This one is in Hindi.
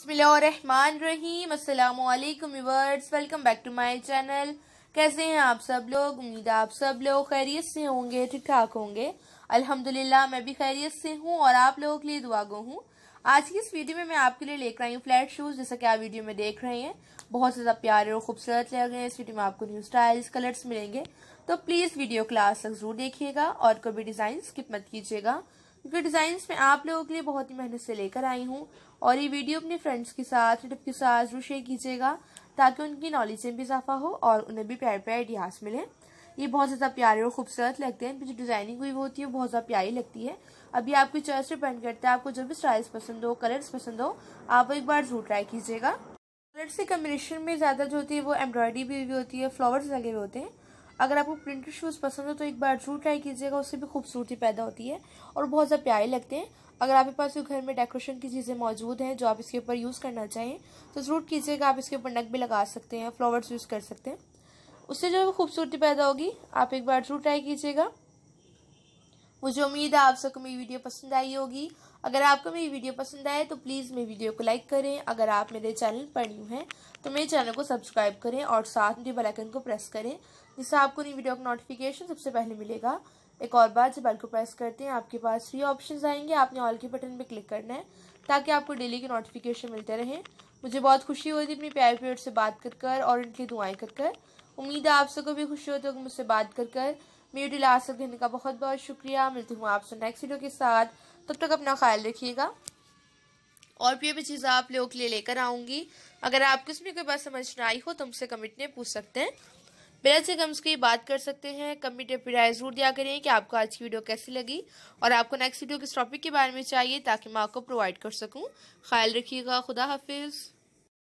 बसमिलकुम viewers welcome back to my channel कैसे हैं आप सब लोग उम्मीद आप सब लोग खैरियत से होंगे ठीक ठाक होंगे अल्हम्दुलिल्लाह मैं भी खैरियत से हूँ और आप लोगों के लिए दुआ गो हूँ आज की इस वीडियो में मैं आपके लिए लेकर आई हूँ फ्लैट शूज़ जैसा कि आप वीडियो में देख रहे हैं बहुत ज़्यादा प्यारे और खूबसूरत लग रहे हैं इस वीडियो में आपको न्यू स्टाइल्स कलर्स मिलेंगे तो प्लीज़ वीडियो क्लास तक जरूर देखिएगा और कोई भी डिज़ाइन स्किप मत कीजिएगा क्योंकि डिज़ाइन में आप लोगों के लिए बहुत ही मेहनत से लेकर आई हूँ और ये वीडियो अपने फ्रेंड्स के साथ रिलेटिव के साथ जरूर शेयर कीजिएगा ताकि उनकी नॉलेज में भी इजाफा हो और उन्हें भी प्यार प्यार आइडियाज़ मिले ये बहुत ज़्यादा प्यारे और खूबसूरत लगते हैं जो डिज़ाइनिंग हुई होती है बहुत ज़्यादा प्यारी लगती है अभी आपकी चॉइस डिपेंड करता है आपको जो भी स्टाइल्स पसंद हो कलर्स पसंद हो आप एक बार जरूर ट्राई कीजिएगा कलर के कम्बिनेशन में ज़्यादा जो होती है वो एम्ब्रॉयडरी भी हुई होती है फ्लावर्स लगे हुए होते हैं अगर आपको प्रिंटेड शूज़ पसंद हो तो एक बार जरूर ट्राई कीजिएगा उससे भी खूबसूरती पैदा होती है और बहुत ज़्यादा प्यारे लगते हैं अगर आपके पास घर में डेकोरेशन की चीज़ें मौजूद हैं जो आप इसके ऊपर यूज़ करना चाहें तो ज़रूर कीजिएगा आप इसके ऊपर नक भी लगा सकते हैं फ्लावर्स यूज़ कर सकते हैं उससे जो है खूबसूरती पैदा होगी आप एक बार जरूर ट्राई कीजिएगा मुझे उम्मीद है आप सबको मेरी वीडियो पसंद आई होगी अगर आपको मेरी वीडियो पसंद आए तो प्लीज़ मेरी वीडियो को लाइक करें अगर आप मेरे चैनल पर न्यू हैं तो मेरे चैनल को सब्सक्राइब करें और साथ में बेल आइकन को प्रेस करें जिससे आपको नई वीडियो का नोटिफिकेशन सबसे पहले मिलेगा एक और बार जब बेल को प्रेस करते हैं आपके पास थ्री ऑप्शन आएंगे आपने ऑल के बटन पर क्लिक करना है ताकि आपको डेली के नोटिफिकेशन मिलते रहें मुझे बहुत खुशी होती थी अपनी प्यार प्यार से बात कर कर और उनकी दुआएं कर कर उम्मीद है आप सबको भी खुशी होती होगी मुझसे बात कर कर मेरी लास्ट तक देने का बहुत बहुत शुक्रिया मिलती हूँ आपसे नेक्स्ट वीडियो के साथ तब तक अपना ख्याल रखिएगा और भी भी चीज़ें आप लोगों के लिए लेकर आऊँगी अगर आपको इसमें कोई बात समझ में आई हो तो हमसे कमेंट में पूछ सकते हैं बिना से कम उसकी बात कर सकते हैं कमेंट में राय जरूर दिया करें कि आपको आज की वीडियो कैसी लगी और आपको नेक्स्ट वीडियो किस टॉपिक के बारे में चाहिए ताकि मैं आपको प्रोवाइड कर सकूँ ख्याल रखिएगा खुदा हाफिज़